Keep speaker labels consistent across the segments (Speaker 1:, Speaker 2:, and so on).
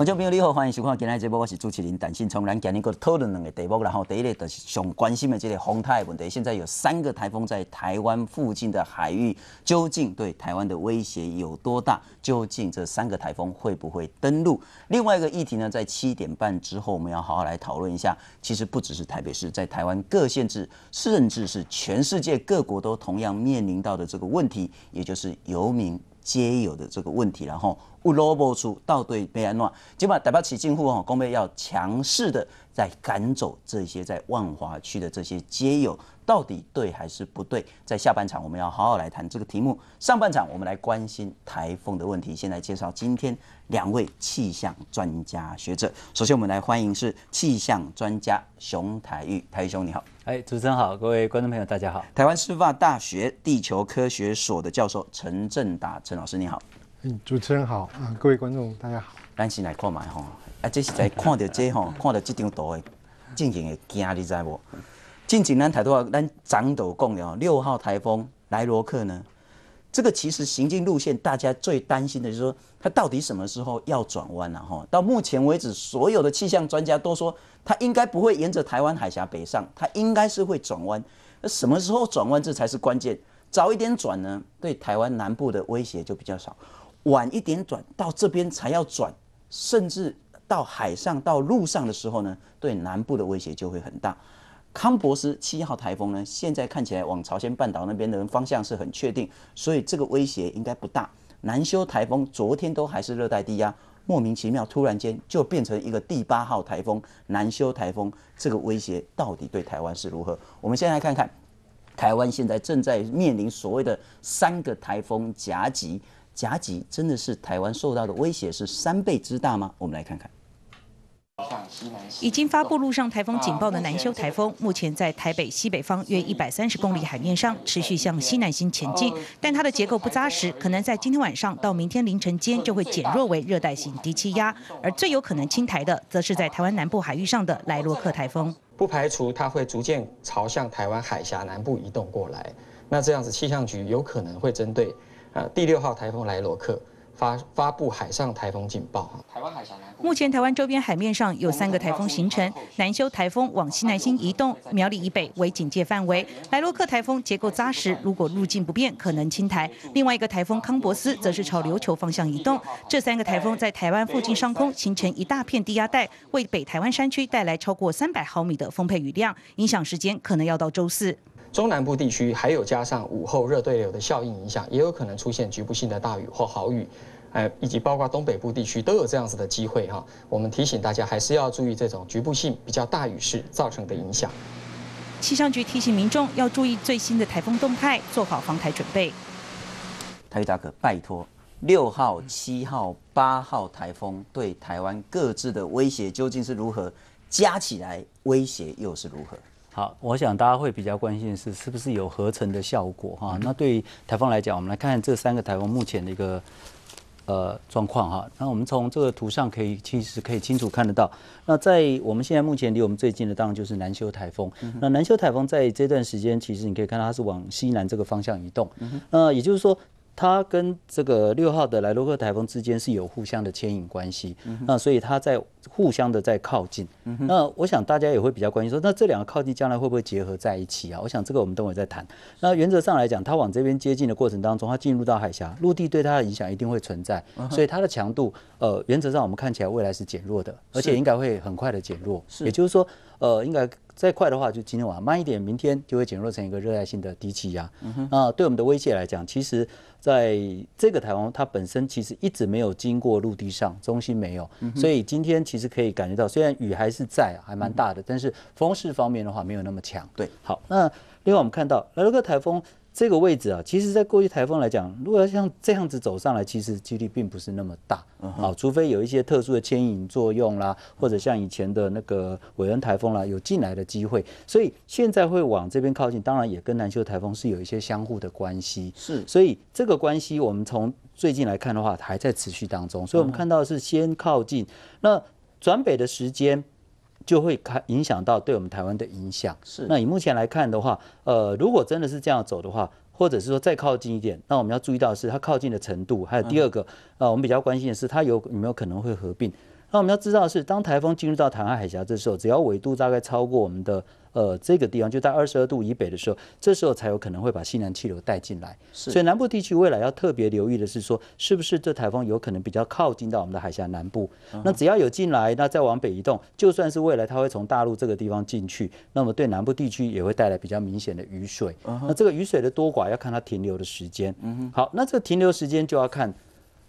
Speaker 1: 观众朋友，你好，欢迎收看今天的节目。我是朱启霖，陈信聪。咱今日过来讨论两个题目，然后第一个就是上关心的这个风台问题。现在有三个台风在台湾附近的海域，究竟对台湾的威胁有多大？究竟这三个台风会不会登陆？另外一个议题呢，在七点半之后，我们要好好来讨论一下。其实不只是台北市，在台湾各县市，甚至是全世界各国，都同样面临到的这个问题，也就是游民。街友的这个问题，然后务罗播出到底被安怎？今晚台北市政府吼，公备要强势的在赶走这些在万华区的这些街友，到底对还是不对？在下半场我们要好好来谈这个题目。上半场我们来关心台风的问题，先来介绍今天。两位气象专家学者，首先我们来欢迎是气象专家熊台玉，台玉兄你好。哎，主持人好，各位观众朋友大家好。台湾师范大学地球科学所的教授陈振达，陈老师你好。
Speaker 2: 嗯，主持人好啊，各位观众大家好。
Speaker 1: 咱先来看卖吼，啊，这是在看到这吼，看到这张图的，阵阵的惊，你知无？阵阵咱台大咱早都讲了六号台风莱罗克呢。这个其实行进路线，大家最担心的就是说，它到底什么时候要转弯了哈？到目前为止，所有的气象专家都说，它应该不会沿着台湾海峡北上，它应该是会转弯。那什么时候转弯，这才是关键。早一点转呢，对台湾南部的威胁就比较少；晚一点转到这边才要转，甚至到海上到路上的时候呢，对南部的威胁就会很大。康博斯七号台风呢，现在看起来往朝鲜半岛那边的方向是很确定，所以这个威胁应该不大。南修台风昨天都还是热带低压，莫名其妙突然间就变成一个第八号台风南修台风，这个威胁到底对台湾是如何？我们先来看看，台湾现在正在面临所谓的三个台风夹击，夹击真的是台湾受到的威胁是三倍之大吗？我们来看看。
Speaker 3: 已经发布陆上台风警报的南修台风，目前在台北西北方约一百三十公里海面上，持续向西南行前进。但它的结构不扎实，可能在今天晚上到明天凌晨间就会减弱为热带性低气压。而最有可能侵台的，则是在台湾南部海域上的莱洛克台风。
Speaker 1: 不排除它会逐渐朝向台湾海峡南部移动过来。那这样子，气象局有可能会针对呃第六号台风莱洛克。发发布海上台风警报
Speaker 3: 台湾海峡。目前台湾周边海面上有三个台风形成，南修台风往西南新移动，苗栗以北为警戒范围。莱洛克台风结构扎实，如果路径不变，可能侵台。另外一个台风康伯斯则是朝琉球方向移动。这三个台风在台湾附近上空形成一大片低压带，为北台湾山区带来超过三百毫米的丰沛雨量，影响时间可能要到周四。
Speaker 1: 中南部地区还有加上午后热对流的效应影响，也有可能出现局部性的大雨或豪雨，哎，以及包括东北部地区都有这样子的机会哈。我们提醒大家，还是要注意这种局部性比较大雨势造成的影响。
Speaker 3: 气象局提醒民众要注意最新的台风动态，做好防台准备。
Speaker 1: 台大哥，拜托，六号、七号、八号台风对台湾各自的威胁究竟是如何？加起来威胁又是如何？好，我想大家会比较关心的是，是不是有合成的效果哈？那对于台风来讲，我们来看这三个台风目前的一个呃状况哈。那我们从这个图上可以，其实可以清楚看得到。那在我们现在目前离我们最近的，当然就是南修台风。那南修台风在这段时间，其实你可以看到它是往西南这个方向移动。那也就是说。它跟这个六号的莱洛克台风之间是有互相的牵引关系，那所以它在互相的在靠近。那我想大家也会比较关心，说那这两个靠近将来会不会结合在一起啊？我想这个我们等会再谈。那原则上来讲，它往这边接近的过程当中，它进入到海峡陆地对它的影响一定会存在，所以它的强度，呃，原则上我们看起来未来是减弱的，而且应该会很快的减弱。也就是说，呃，应该。再快的话就今天晚上慢一点，明天就会减弱成一个热带性的低气压。那对我们的威胁来讲，其实在这个台风它本身其实一直没有经过陆地上，中心没有，所以今天其实可以感觉到，虽然雨还是在，还蛮大的，但是风势方面的话没有那么强。对，好，那另外我们看到莱洛克台风。这个位置啊，其实，在过去台风来讲，如果要像这样子走上来，其实几率并不是那么大，好，除非有一些特殊的牵引作用啦，或者像以前的那个韦恩台风啦，有进来的机会。所以现在会往这边靠近，当然也跟南秀台风是有一些相互的关系。是，所以这个关系我们从最近来看的话，还在持续当中。所以，我们看到是先靠近，那转北的时间。就会看影响到对我们台湾的影响。是，那以目前来看的话，呃，如果真的是这样走的话，或者是说再靠近一点，那我们要注意到是它靠近的程度，还有第二个，呃，我们比较关心的是它有没有可能会合并。那我们要知道的是，当台风进入到台湾海峡的时候，只要纬度大概超过我们的呃这个地方，就在二十二度以北的时候，这时候才有可能会把西南气流带进来。所以南部地区未来要特别留意的是，说是不是这台风有可能比较靠近到我们的海峡南部？那只要有进来，那再往北移动，就算是未来它会从大陆这个地方进去，那么对南部地区也会带来比较明显的雨水。嗯。那这个雨水的多寡要看它停留的时间。嗯好，那这个停留时间就要看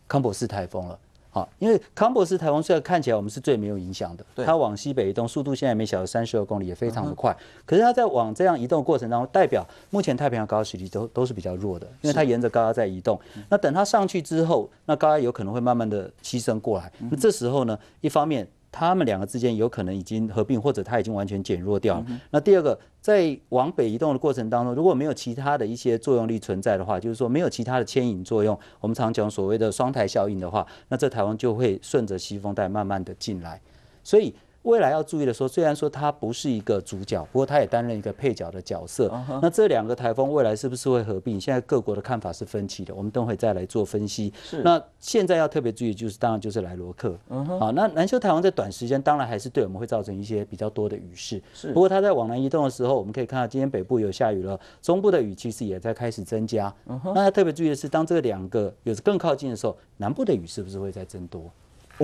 Speaker 1: 康博士台风了。好，因为康博士台风虽然看起来我们是最没有影响的，它往西北移动，速度现在每小时三十二公里，也非常的快。可是它在往这样移动过程当中，代表目前太平洋高压实力都都是比较弱的，因为它沿着高压在移动。那等它上去之后，那高压有可能会慢慢的牺牲过来。那这时候呢，一方面。他们两个之间有可能已经合并，或者它已经完全减弱掉了。那第二个，在往北移动的过程当中，如果没有其他的一些作用力存在的话，就是说没有其他的牵引作用，我们常讲所谓的双台效应的话，那这台湾就会顺着西风带慢慢的进来。所以。未来要注意的说，虽然说它不是一个主角，不过它也担任一个配角的角色。那这两个台风未来是不是会合并？现在各国的看法是分歧的，我们等会再来做分析。是。那现在要特别注意，就是当然就是莱罗克。嗯那南修台风在短时间当然还是对我们会造成一些比较多的雨势。是。不过它在往南移动的时候，我们可以看到今天北部有下雨了，中部的雨其实也在开始增加。嗯哼。那特别注意的是，当这两个有更靠近的时候，南部的雨是不是会在增多？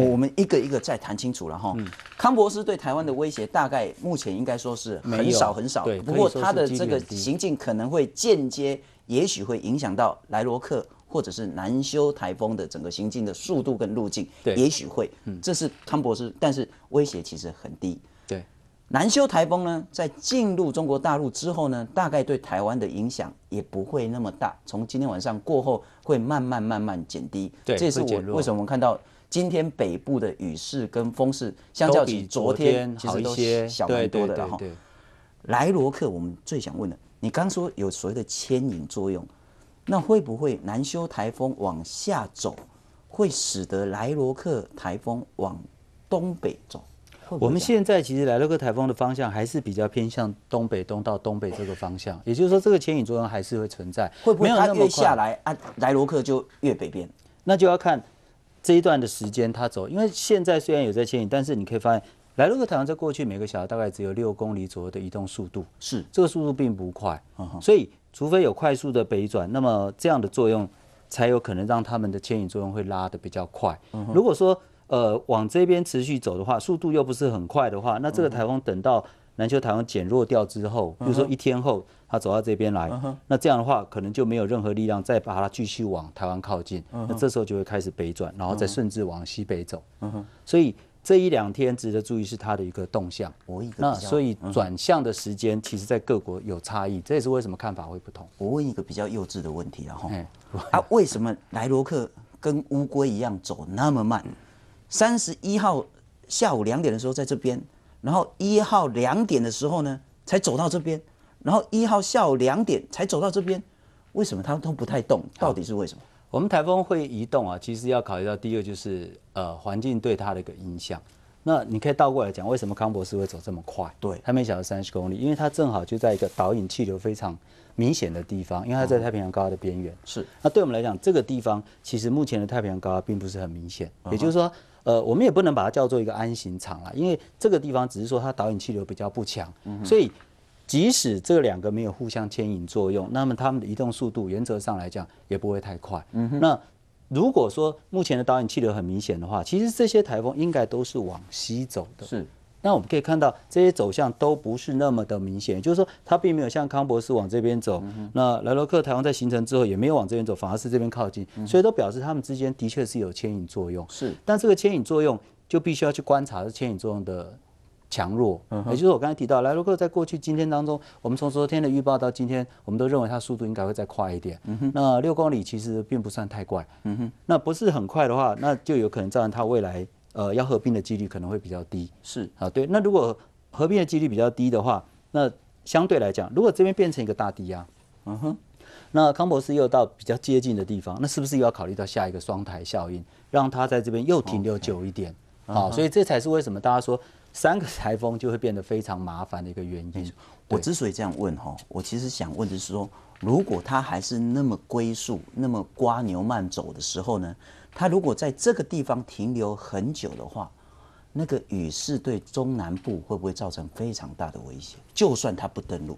Speaker 1: 我们一个一个再谈清楚了哈。康博士对台湾的威胁，大概目前应该说是很少很少。不过他的这个行径可能会间接，也许会影响到莱罗克或者是南修台风的整个行进的速度跟路径。也许会。嗯，这是康博士，但是威胁其实很低。对。南修台风呢，在进入中国大陆之后呢，大概对台湾的影响也不会那么大。从今天晚上过后，会慢慢慢慢减低。对，这是我为什么我们看到。今天北部的雨势跟风势，相较比昨天好一些，小蛮多的了哈。莱罗克，我们最想问的，你刚说有所谓的牵引作用，那会不会南修台风往下走，会使得莱罗克台风往东北走？我们现在其实莱罗克台风的方向还是比较偏向东北东到东北这个方向，也就是说，这个牵引作用还是会存在，会不会它越下来啊，莱罗克就越北边？那就要看。这一段的时间，它走，因为现在虽然有在牵引，但是你可以发现，来洛克太阳在过去每个小时大概只有六公里左右的移动速度，是这个速度并不快，所以除非有快速的北转，那么这样的作用才有可能让他们的牵引作用会拉得比较快。如果说呃往这边持续走的话，速度又不是很快的话，那这个台风等到南球台风减弱掉之后，比如说一天后。他走到这边来，那这样的话，可能就没有任何力量再把它继续往台湾靠近。那这时候就会开始北转，然后再顺至往西北走。所以这一两天值得注意是它的一个动向。我一个，那所以转向的时间其实在各国有差异，这也是为什么看法会不同。我问一个比较幼稚的问题啊，哈，啊，为什么莱罗克跟乌龟一样走那么慢？三十一号下午两点的时候在这边，然后一号两点的时候呢，才走到这边。然后一号下午两点才走到这边，为什么它都不太动？到底是为什么？我们台风会移动啊，其实要考虑到第二个就是呃环境对它的一个影响。那你可以倒过来讲，为什么康博士会走这么快？对，它每小时三十公里，因为它正好就在一个导引气流非常明显的地方，因为它在太平洋高压的边缘。是。那对我们来讲，这个地方其实目前的太平洋高压并不是很明显，也就是说，呃，我们也不能把它叫做一个安行场啦，因为这个地方只是说它导引气流比较不强，所以。即使这两个没有互相牵引作用，那么它们的移动速度原则上来讲也不会太快。嗯，那如果说目前的导演气流很明显的话，其实这些台风应该都是往西走的。是。那我们可以看到这些走向都不是那么的明显，就是说它并没有像康博士往这边走。那莱洛克台风在形成之后也没有往这边走，反而是这边靠近，所以都表示它们之间的确是有牵引作用。是。但这个牵引作用就必须要去观察这牵引作用的。强弱，也就是我刚才提到，莱洛克在过去、今天当中，我们从昨天的预报到今天，我们都认为它速度应该会再快一点。嗯哼，那六公里其实并不算太快。嗯哼，那不是很快的话，那就有可能造成它未来呃要合并的几率可能会比较低。是啊，对。那如果合并的几率比较低的话，那相对来讲，如果这边变成一个大低压，嗯哼，那康博士又到比较接近的地方，那是不是又要考虑到下一个双台效应，让它在这边又停留久一点？好，所以这才是为什么大家说。三个台风就会变得非常麻烦的一个原因。我之所以这样问哈，我其实想问的是说，如果它还是那么龟速，那么瓜牛慢走的时候呢，它如果在这个地方停留很久的话，那个雨势对中南部会不会造成非常大的威胁？就算它不登陆，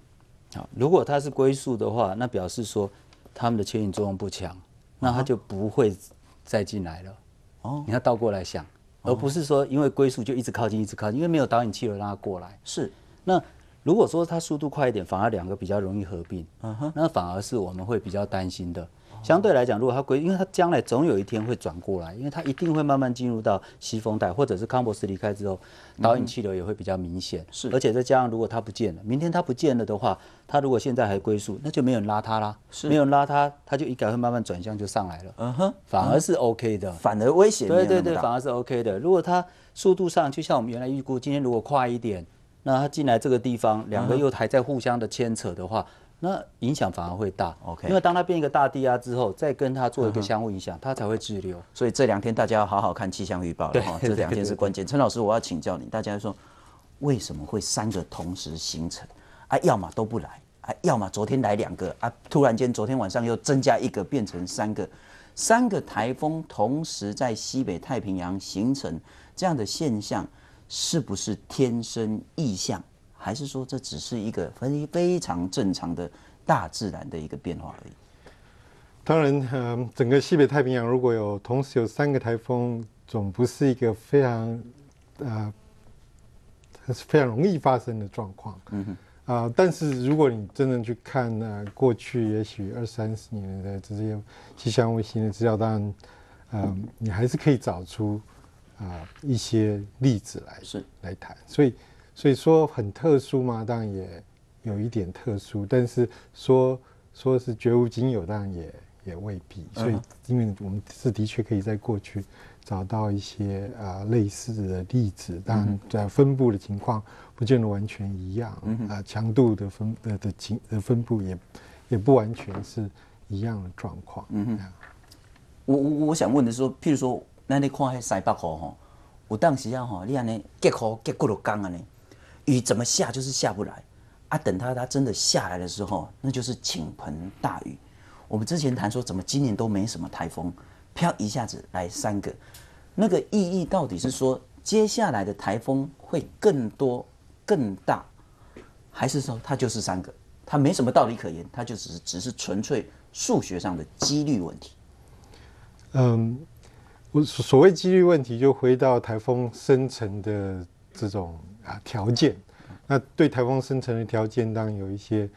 Speaker 1: 好，如果它是龟速的话，那表示说他们的牵引作用不强，那它就不会再进来了。哦，你要倒过来想。而不是说因为龟速就一直靠近一直靠近，因为没有导引器了让它过来。是，那如果说它速度快一点，反而两个比较容易合并，那反而是我们会比较担心的。相对来讲，如果它归，因为它将来总有一天会转过来，因为它一定会慢慢进入到西风带，或者是康博士离开之后，导引气流也会比较明显。是，而且再加上如果它不见了，明天它不见了的话，它如果现在还归宿，那就没有人拉它啦，是，没有拉它，它就一改会慢慢转向就上来了。嗯哼，反而是 OK 的，反而危险。对对对，反而是 OK 的。如果它速度上，就像我们原来预估，今天如果快一点，那它进来这个地方，两个又还在互相的牵扯的话。那影响反而会大，OK，因为当它变一个大低压之后，再跟它做一个相互影响，它才会滞留。所以这两天大家要好好看气象预报了哈，这两天是关键。陈老师，我要请教你，大家说为什么会三个同时形成？啊，要么都不来，啊，要么昨天来两个，啊，突然间昨天晚上又增加一个，变成三个，三个台风同时在西北太平洋形成这样的现象，是不是天生异象？还是说这只是一个非常正常的大自然的一个变化而已。
Speaker 2: 当然，呃，整个西北太平洋如果有同时有三个台风，总不是一个非常呃，是非常容易发生的状况。嗯嗯。啊，但是如果你真的去看呢，过去也许二三十年的这些气象卫星的资料，当然，呃，你还是可以找出啊一些例子来是来谈，所以。所以说很特殊嘛，当然也有一点特殊，但是说说是绝无仅有，当然也也未必。所以，因为我们是的确可以在过去找到一些啊类似的例子，但在分布的情况不见得完全一样啊，强度的分呃的情呃分布也也不完全是一样的状况。
Speaker 1: 嗯哼，我我我想问的是，譬如说，那你看那西北雨吼，有当时啊吼，你安尼结合结骨都干啊尼，雨怎么下就是下不来啊！等它它真的下来的时候，那就是倾盆大雨。我们之前谈说怎么今年都没什么台风，飘一下子来三个，那个意义到底是说接下来的台风会更多更大，还是说它就是三个？它没什么道理可言，它就只是只是纯粹数学上的几率问题。嗯，
Speaker 2: 我所谓几率问题，就回到台风生成的这种。啊，条件，那对台风生成的条件当然有一些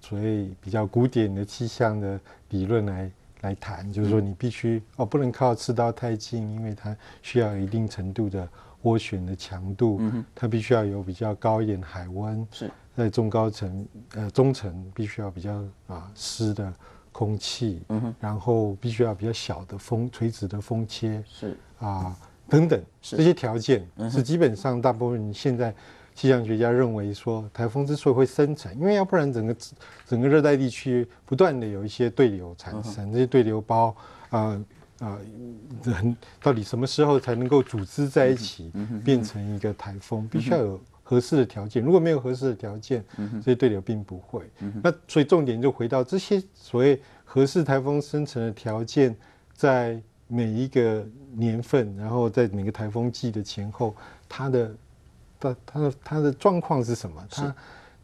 Speaker 2: 所谓比较古典的气象的理论来来谈，就是说你必须哦不能靠赤道太近，因为它需要一定程度的涡旋的强度，它必须要有比较高一点海温，是，在中高层呃中层必须要比较啊湿的空气，嗯然后必须要比较小的风垂直的风切，是啊。等等，这些条件是基本上大部分现在气象学家认为说，台风之所以会生成，因为要不然整个整个热带地区不断的有一些对流产生，这些对流包啊啊，人到底什么时候才能够组织在一起，变成一个台风，必须要有合适的条件。如果没有合适的条件，这些对流并不会。那所以重点就回到这些所谓合适台风生成的条件在。每一个年份，然后在每个台风季的前后，它的、它、它的、它的状况是什么？它、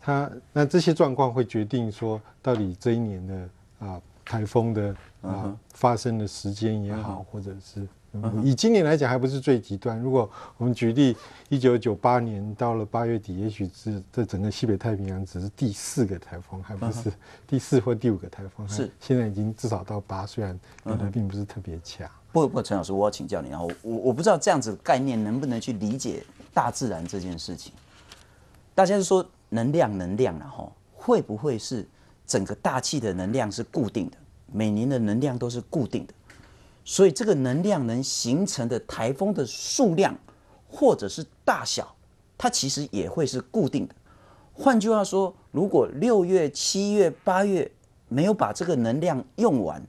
Speaker 2: 它那这些状况会决定说，到底这一年的啊，台风的啊发生的时间也好，或者是。以今年来讲，还不是最极端。如果我们举例，一九九八年到了八月底，也许是这整个西北太平洋只是第四个台风，还不是第四或第五个台风。是，现在已经至少到八，虽然变得并不是特别强。
Speaker 1: 不不，陈老师，我要请教你啊，我我我不知道这样子概念能不能去理解大自然这件事情。大家是说能量能量然后会不会是整个大气的能量是固定的？每年的能量都是固定的？所以，这个能量能形成的台风的数量或者是大小，它其实也会是固定的。换句话说，如果六月、七月、八月没有把这个能量用完，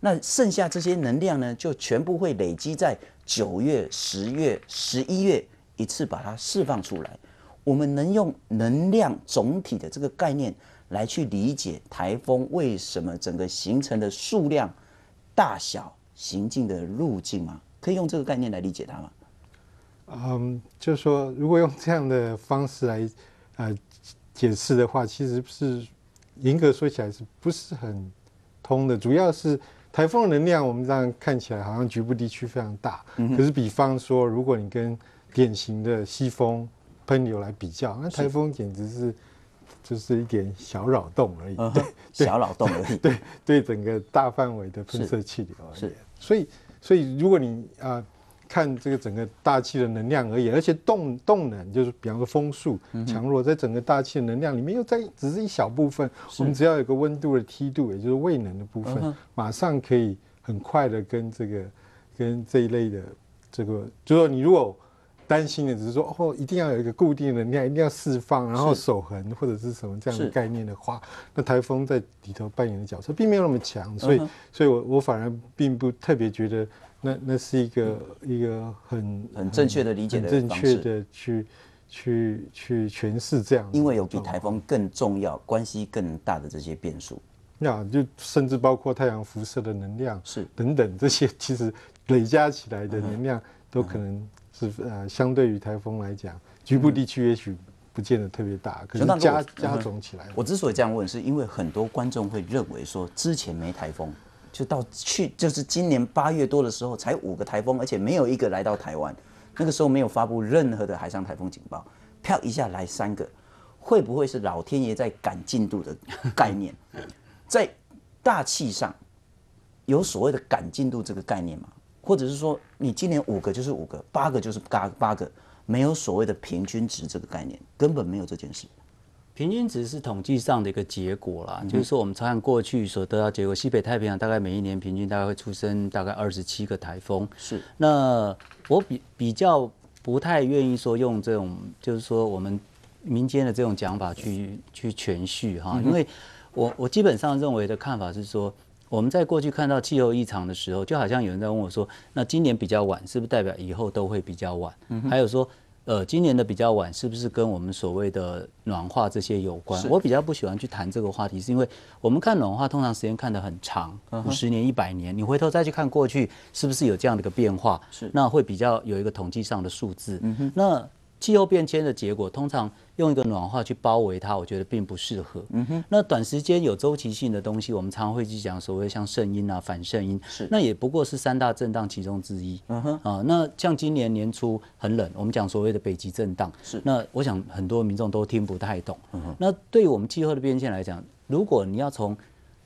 Speaker 1: 那剩下这些能量呢，就全部会累积在九月、十月、十一月一次把它释放出来。我们能用能量总体的这个概念来去理解台风为什么整个形成的数量、大小。行进的路径吗？可以用这个概念来理解它吗？
Speaker 2: 嗯，就是说，如果用这样的方式来，呃，解释的话，其实是严格说起来是不是很通的？主要是台风能量，我们这样看起来好像局部地区非常大，可是比方说，如果你跟典型的西风喷流来比较，那台风简直是就是一点小扰动而已，对，小扰动而已。对对，整个大范围的喷射气流而言，所以，所以如果你啊看这个整个大气的能量而已，而且动动能就是，比方说风速强弱，在整个大气的能量里面又在只是一小部分。我们只要有个温度的梯度，也就是位能的部分，马上可以很快的跟这个跟这一类的这个，就说你如果。担心的只是说哦，一定要有一个固定的量，一定要释放，然后守恒或者是什么这样的概念的话，那台风在里头扮演的角色并没有那么强，所以，所以我我反而并不特别觉得那那是一个一个很很正确的理解，正确的
Speaker 1: 去去去诠释这样，因为有比台风更重要、关系更大的这些变数，
Speaker 2: 那就甚至包括太阳辐射的能量是等等这些，其实累加起来的能量都可能。是呃，相对于台风来讲，局部地区也许
Speaker 1: 不见得特别大，可是加加总起来，我之所以这样问，是因为很多观众会认为说，之前没台风，就到去就是今年八月多的时候，才五个台风，而且没有一个来到台湾，那个时候没有发布任何的海上台风警报，啪一下来三个，会不会是老天爷在赶进度的概念？在大气上有所谓的赶进度这个概念吗？或者是说，你今年五个就是五个，八个就是八八个，没有所谓的平均值这个概念，根本没有这件事。平均值是统计上的一个结果啦，就是说我们查看过去所得到结果，西北太平洋大概每一年平均大概会出生大概二十七个台风。是，那我比比较不太愿意说用这种，就是说我们民间的这种讲法去去诠释哈，因为我我基本上认为的看法是说。我们在过去看到气候异常的时候，就好像有人在问我说：“那今年比较晚，是不是代表以后都会比较晚？还有说，呃，今年的比较晚，是不是跟我们所谓的暖化这些有关？”我比较不喜欢去谈这个话题，是因为我们看暖化通常时间看得很长，五十年、一百年，你回头再去看过去，是不是有这样的一个变化？是，那会比较有一个统计上的数字。嗯哼，那。气候变迁的结果，通常用一个暖化去包围它，我觉得并不适合。嗯哼，那短时间有周期性的东西，我们常常会去讲所谓像正音啊、反正音，是那也不过是三大震荡其中之一。嗯哼，啊，那像今年年初很冷，我们讲所谓的北极震荡，是那我想很多民众都听不太懂。嗯哼，那对于我们气候的变迁来讲，如果你要从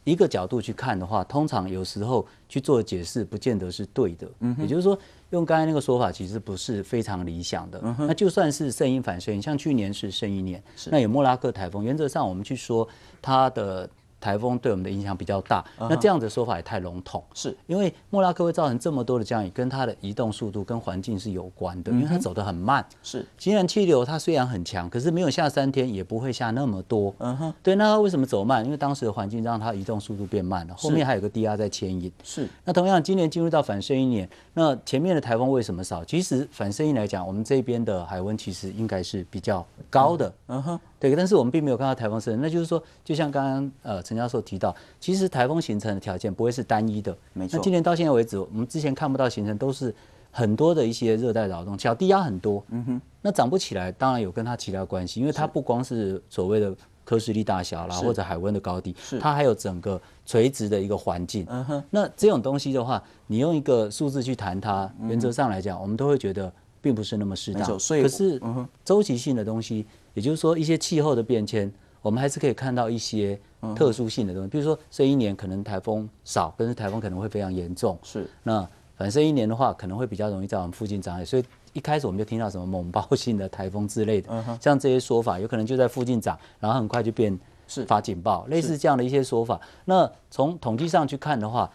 Speaker 1: 一个角度去看的话，通常有时候去做解释，不见得是对的。嗯，也就是说，用刚才那个说法，其实不是非常理想的。嗯，那就算是声音反射。因，像去年是声音年，那有莫拉克台风，原则上我们去说它的。台风对我们的影响比较大，那这样子说法也太笼统。是，因为莫拉克会造成这么多的降雨，跟它的移动速度跟环境是有关的，因为它走得很慢。是，虽然气流它虽然很强，可是没有下三天，也不会下那么多。嗯哼，对，那它为什么走慢？因为当时的环境让它移动速度变慢了，后面还有个低压在牵引。是，那同样今年进入到反射一年。那前面的台风为什么少？其实反声音来讲，我们这边的海温其实应该是比较高的。嗯哼，对。但是我们并没有看到台风生成，那就是说，就像刚刚呃陈教授提到，其实台风形成的条件不会是单一的。没错。那今年到现在为止，我们之前看不到形成，都是很多的一些热带扰动，小低压很多。嗯哼。那涨不起来，当然有跟它其他关系，因为它不光是所谓的。科水力大小啦，或者海温的高低，它还有整个垂直的一个环境。嗯那这种东西的话，你用一个数字去谈它，原则上来讲，我们都会觉得并不是那么适当。所以可是周期性的东西，也就是说一些气候的变迁，我们还是可以看到一些特殊性的东西。比如说，这一年可能台风少，但是台风可能会非常严重。是，那反正这一年的话，可能会比较容易在我们附近长害。所以一开始我们就听到什么猛暴性的台风之类的，像这些说法，有可能就在附近长，然后很快就变是发警报，类似这样的一些说法。那从统计上去看的话，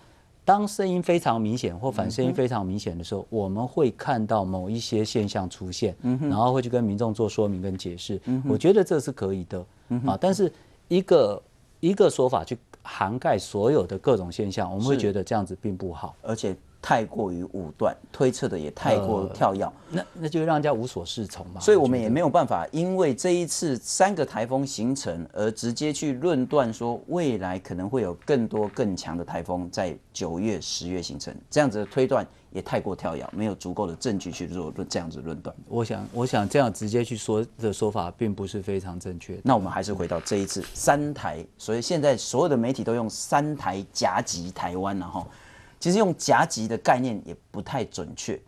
Speaker 1: 当声音非常明显或反声音非常明显的时候，我们会看到某一些现象出现，然后会去跟民众做说明跟解释。我觉得这是可以的啊，但是一个一个说法去涵盖所有的各种现象，我们会觉得这样子并不好，而且。太过于武断，推测的也太过跳跃，那那就让人家无所适从嘛。所以，我们也没有办法，因为这一次三个台风形成而直接去论断说未来可能会有更多更强的台风在九月、十月形成，这样子的推断也太过跳跃，没有足够的证据去做这样子论断。我想，我想这样直接去说的说法，并不是非常正确。那我们还是回到这一次三台，所以现在所有的媒体都用三台夹击台湾，然后。其实用夹击的概念也不太准确，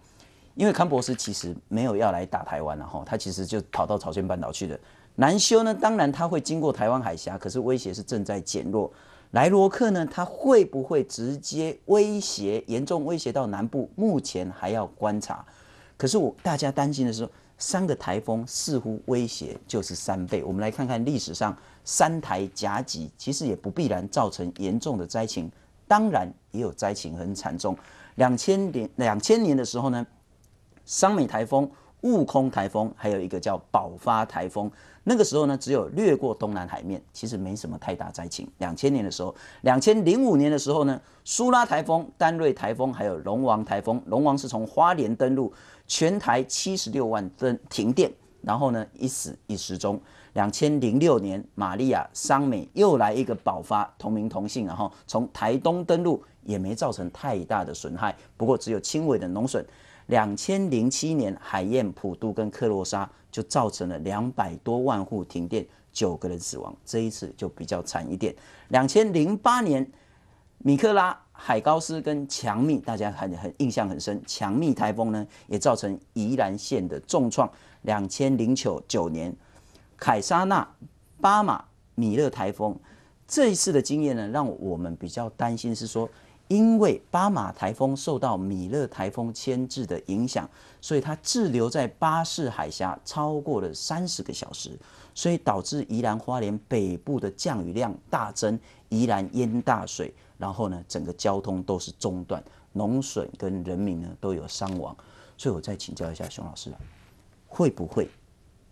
Speaker 1: 因为康博士其实没有要来打台湾，然后他其实就跑到朝鲜半岛去了。南修呢，当然他会经过台湾海峡，可是威胁是正在减弱。莱罗克呢，他会不会直接威胁、严重威胁到南部？目前还要观察。可是我大家担心的是，三个台风似乎威胁就是三倍。我们来看看历史上三台夹击，其实也不必然造成严重的灾情。当然也有灾情很惨重，两千年两千年的时候呢，桑美台风、悟空台风，还有一个叫宝发台风。那个时候呢，只有掠过东南海面，其实没什么太大灾情。两千年的时候，两千零五年的时候呢，苏拉台风、丹瑞台风，还有龙王台风。龙王是从花莲登陆，全台七十六万灯停电，然后呢，一死一失踪。两千零六年，玛利亚、桑美又来一个爆发，同名同姓，然后从台东登陆，也没造成太大的损害。不过只有轻微的农损。两千零七年，海燕、普渡跟克洛莎就造成了两百多万户停电，九个人死亡。这一次就比较惨一点。两千零八年，米克拉、海高斯跟强密，大家很很印象很深。强密台风呢，也造成宜兰县的重创。两千零九九年。凯撒纳、巴马、米勒台风这一次的经验呢，让我们比较担心是说，因为巴马台风受到米勒台风牵制的影响，所以它滞留在巴士海峡超过了三十个小时，所以导致宜兰花莲北部的降雨量大增，宜兰淹大水，然后呢，整个交通都是中断，农损跟人民呢都有伤亡，所以我再请教一下熊老师会不会？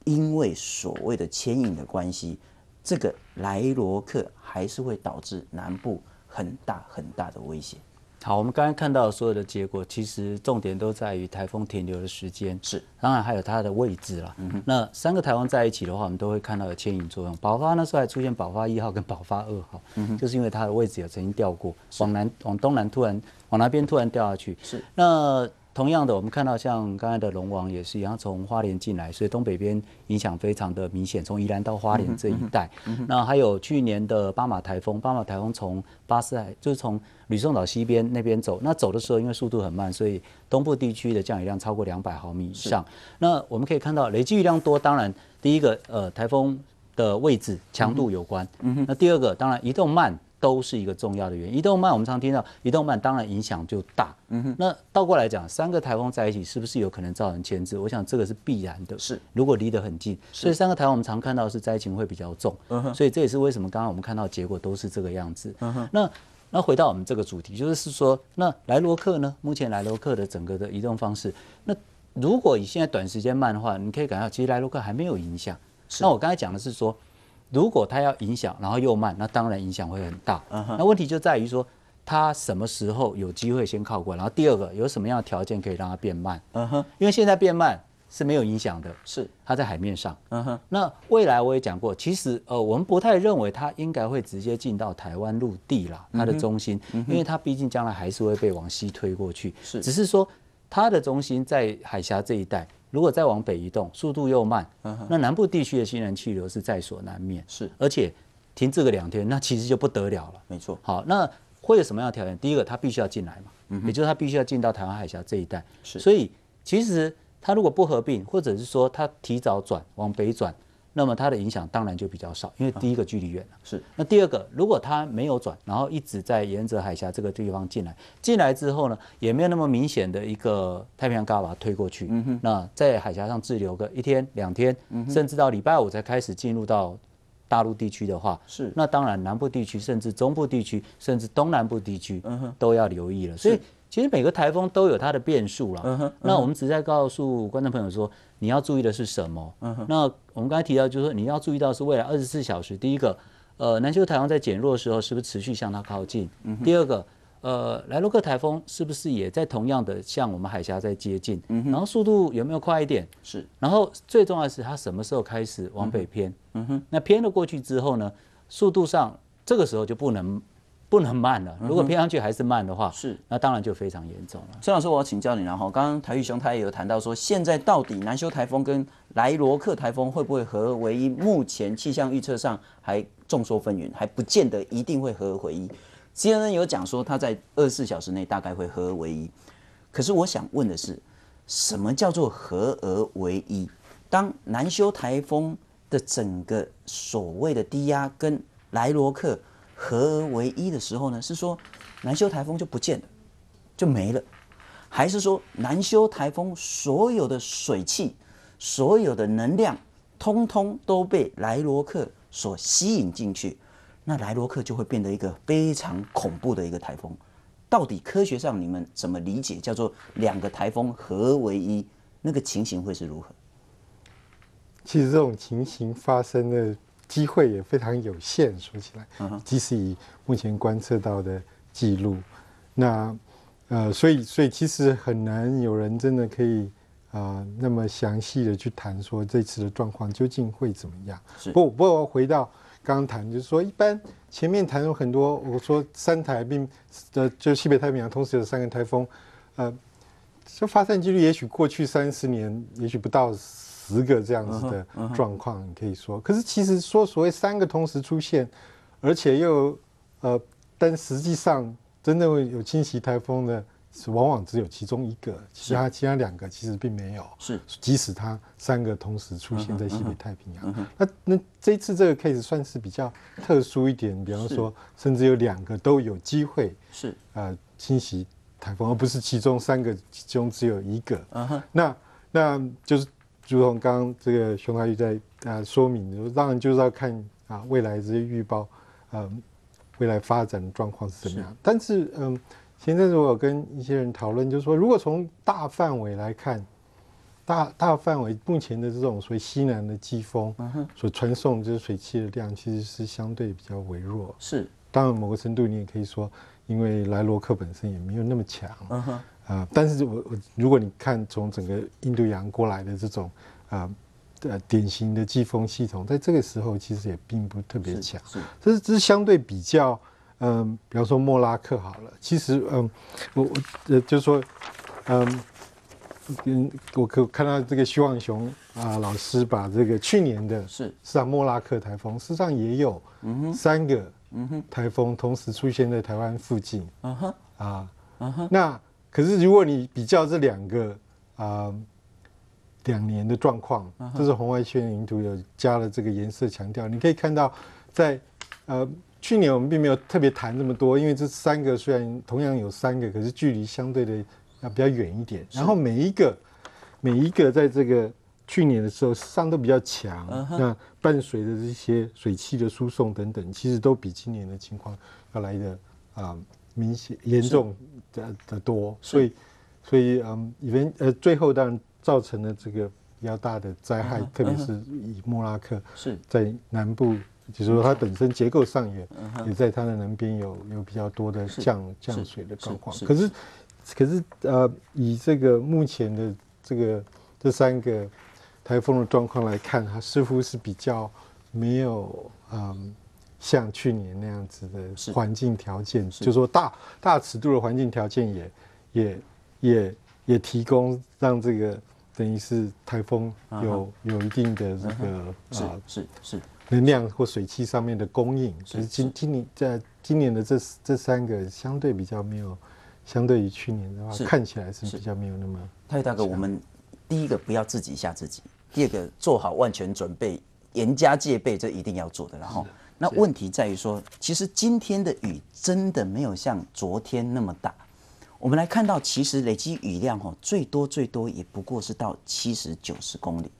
Speaker 1: 因为所谓的牵引的关系，这个莱罗克还是会导致南部很大很大的威胁。好，我们刚刚看到所有的结果，其实重点都在于台风停留的时间，是，当然还有它的位置了。那三个台风在一起的话，我们都会看到有牵引作用。宝发那时候还出现宝发一号跟宝发二号，就是因为它的位置有曾经掉过，往南往东南突然往那边突然掉下去。是，那。同样的，我们看到像刚才的龙王也是一样，从花莲进来，所以东北边影响非常的明显，从宜兰到花莲这一带。那还有去年的巴马台风，巴马台风从巴士海就是从吕宋岛西边那边走，那走的时候因为速度很慢，所以东部地区的降雨量超过两百毫米以上。那我们可以看到累积雨量多，当然第一个呃台风的位置强度有关，那第二个当然移动慢。都是一个重要的原因。移动慢，我们常听到移动慢，当然影响就大。嗯哼。那倒过来讲，三个台风在一起，是不是有可能造成牵制？我想这个是必然的。是。如果离得很近，所以三个台风我们常看到是灾情会比较重。嗯哼。所以这也是为什么刚刚我们看到结果都是这个样子。嗯哼。那那回到我们这个主题，就是说，那莱罗克呢？目前莱罗克的整个的移动方式，那如果以现在短时间慢的话，你可以感到其实莱罗克还没有影响。那我刚才讲的是说。如果它要影响，然后又慢，那当然影响会很大。那问题就在于说，它什么时候有机会先靠过？然后第二个，有什么样的条件可以让它变慢？嗯哼，因为现在变慢是没有影响的。是，它在海面上。嗯哼，那未来我也讲过，其实呃，我们不太认为它应该会直接进到台湾陆地啦，它的中心，因为它毕竟将来还是会被往西推过去。是，只是说它的中心在海峡这一带。如果再往北移动，速度又慢，那南部地区的新人气流是在所难免。是，而且停这个两天，那其实就不得了了。没错。好，那会有什么样的条件？第一个，它必须要进来嘛，也就是它必须要进到台湾海峡这一带。是，所以其实它如果不合并，或者是说它提早转往北转。那么它的影响当然就比较少，因为第一个距离远了。是。那第二个，如果它没有转，然后一直在沿着海峡这个地方进来，进来之后呢，也没有那么明显的一个太平洋高压推过去。嗯哼。那在海峡上滞留个一天两天，甚至到礼拜五才开始进入到大陆地区的话，是。那当然南部地区，甚至中部地区，甚至东南部地区，嗯哼，都要留意了。所以。其实每个台风都有它的变数啦。那我们只是在告诉观众朋友说，你要注意的是什么？那我们刚才提到，就是说你要注意到是未来二十四小时，第一个，呃，南修台风在减弱的时候，是不是持续向它靠近？第二个，呃，莱洛克台风是不是也在同样的向我们海峡在接近？然后速度有没有快一点？是。然后最重要的是，它什么时候开始往北偏？嗯哼。那偏了过去之后呢？速度上，这个时候就不能。不能慢了，如果偏上去还是慢的话，是那当然就非常严重了。孙老师，我要请教你，然后刚刚台玉雄他也有谈到说，现在到底南修台风跟莱罗克台风会不会合为一？目前气象预测上还众说纷纭，还不见得一定会合为一。C N N 有讲说他在二十四小时内大概会合为一，可是我想问的是，什么叫做合而为一？当南修台风的整个所谓的低压跟莱罗克合而为一的时候呢，是说南修台风就不见了，就没了，还是说南修台风所有的水汽、所有的能量，通通都被莱罗克所吸引进去，那莱罗克就会变得一个非常恐怖的一个台风。到底科学上你们怎么理解叫做两个台风合为一那个情形会是如何？其实这种情形
Speaker 2: 发生的。机会也非常有限，说起来，即使以目前观测到的记录，那，呃，所以，所以其实很难有人真的可以啊那么详细的去谈说这次的状况究竟会怎么样。不？不过回到刚刚谈，就是说，一般前面谈有很多，我说三台并，呃，就西北太平洋同时有三个台风，呃，就发生几率也许过去三十年，也许不到。十个这样子的状况，你可以说。可是其实说所谓三个同时出现，而且又呃，但实际上真会有侵袭台风的，是往往只有其中一个，其他其他两个其实并没有。是，即使它三个同时出现在西北太平洋，那那这次这个 case 算是比较特殊一点。比方说，甚至有两个都有机会是呃侵袭台风，而不是其中三个，其中只有一个。嗯那那就是。如同刚刚这个熊大玉在呃说明，当然就是要看啊未来这些预报，嗯，未来发展的状况是怎么样。但是嗯，前阵子我有跟一些人讨论，就是说，如果从大范围来看，大大范围目前的这种所谓西南的季风，所传送这些水汽的量其实是相对比较微弱。是，当然某个程度你也可以说，因为莱罗克本身也没有那么强。嗯哼。啊，但是我我如果你看从整个印度洋过来的这种啊呃典型的季风系统，在这个时候其实也并不特别强，这是这是相对比较嗯，比方说莫拉克好了，其实嗯，我呃就是说嗯嗯，我可看到这个徐望雄啊老师把这个去年的是是啊莫拉克台风，事实上也有三个台风同时出现在台湾附近，嗯哼啊嗯哼那。可是，如果你比较这两个啊两年的状况，这是红外线云图，有加了这个颜色强调，你可以看到，在呃去年我们并没有特别谈这么多，因为这三个虽然同样有三个，可是距离相对的要比较远一点。然后每一个每一个在这个去年的时候，上都比较强，那伴随着这些水汽的输送等等，其实都比今年的情况要来的啊。明显严重的的多，所以所以嗯，因为呃，最后当然造成了这个比较大的灾害，特别是以莫拉克是在南部，就是说它本身结构上也也在它的南边有有比较多的降降水的状况，可是可是呃，以这个目前的这个这三个台风的状况来看，它似乎是比较没有嗯。像去年那样子的环境条件，就是说大大尺度的环境条件也也也也提供让这个等于是台风有有一定的这个啊是是是能量或水汽上面的供应。所以今今年在今年的这这三个相对比较没有，相对于去年的话看起来是比较没有那么。太大哥，
Speaker 1: 我们第一个不要自己吓自己，第二个做好万全准备，严加戒备，这一定要做的。然后。那问题在于说，其实今天的雨真的没有像昨天那么大。我们来看到，其实累积雨量哦，最多最多也不过是到七十九十公里。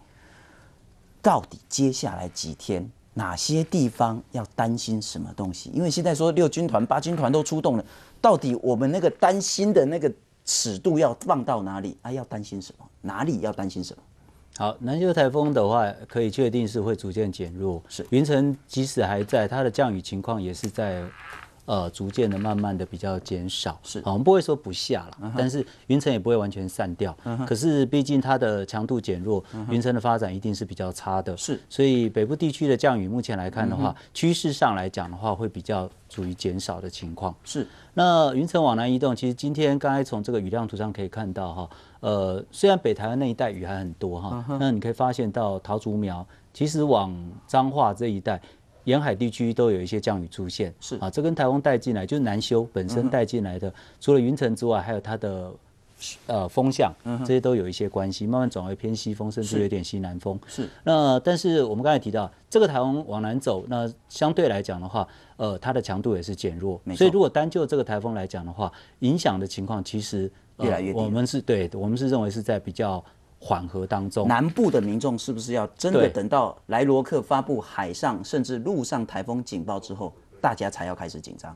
Speaker 1: 到底接下来几天，哪些地方要担心什么东西？因为现在说六军团、八军团都出动了，到底我们那个担心的那个尺度要放到哪里？啊，要担心什么？哪里要担心什么？好，南秀台风的话，可以确定是会逐渐减弱。是云层即使还在，它的降雨情况也是在，呃，逐渐的、慢慢的比较减少。是，我们不会说不下了，但是云层也不会完全散掉。可是毕竟它的强度减弱，云层的发展一定是比较差的。是。所以北部地区的降雨目前来看的话，趋势上来讲的话，会比较处于减少的情况。是。那云层往南移动，其实今天刚才从这个雨量图上可以看到哈。呃，虽然北台湾那一带雨还很多哈，那你可以发现到桃竹苗，其实往彰化这一带沿海地区都有一些降雨出现。是啊，这跟台风带进来就是南修本身带进来的，除了云层之外，还有它的呃风向，这些都有一些关系，慢慢转为偏西风，甚至有点西南风。是。那但是我们刚才提到，这个台风往南走，那相对来讲的话，呃，它的强度也是减弱。所以如果单就这个台风来讲的话，影响的情况其实。越来越低。我们是对，我们是认为是在比较缓和当中。南部的民众是不是要真的等到莱罗克发布海上甚至陆上台风警报之后，大家才要开始紧张？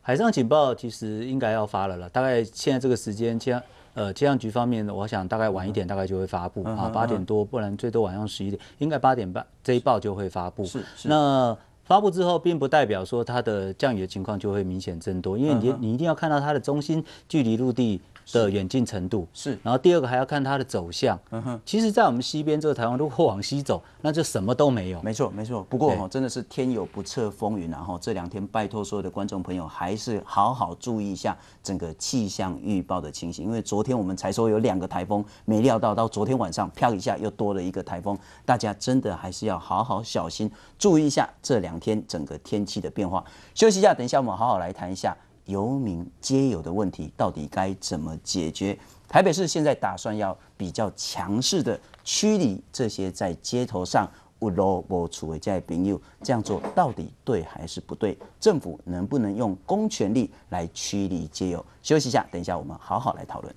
Speaker 1: 海上警报其实应该要发了了，大概现在这个时间，象呃气象局方面，我想大概晚一点，大概就会发布啊八点多，不然最多晚上十一点，应该八点半这一报就会发布。是是。那发布之后，并不代表说它的降雨的情况就会明显增多，因为你你一定要看到它的中心距离陆地。的远近程度是，然后第二个还要看它的走向。嗯哼，其实，在我们西边这个台湾果往西走，那就什么都没有。没错，没错。不过哈，真的是天有不测风云，然后这两天拜托所有的观众朋友，还是好好注意一下整个气象预报的情形。因为昨天我们才说有两个台风，没料到到昨天晚上飘一下又多了一个台风，大家真的还是要好好小心，注意一下这两天整个天气的变化。休息一下，等一下我们好好来谈一下。游民皆有的问题，到底该怎么解决？台北市现在打算要比较强势的驱离这些在街头上无罗无处为在朋友，这样做到底对还是不对？政府能不能用公权力来驱离街友？休息一下，等一下我们好好来讨论。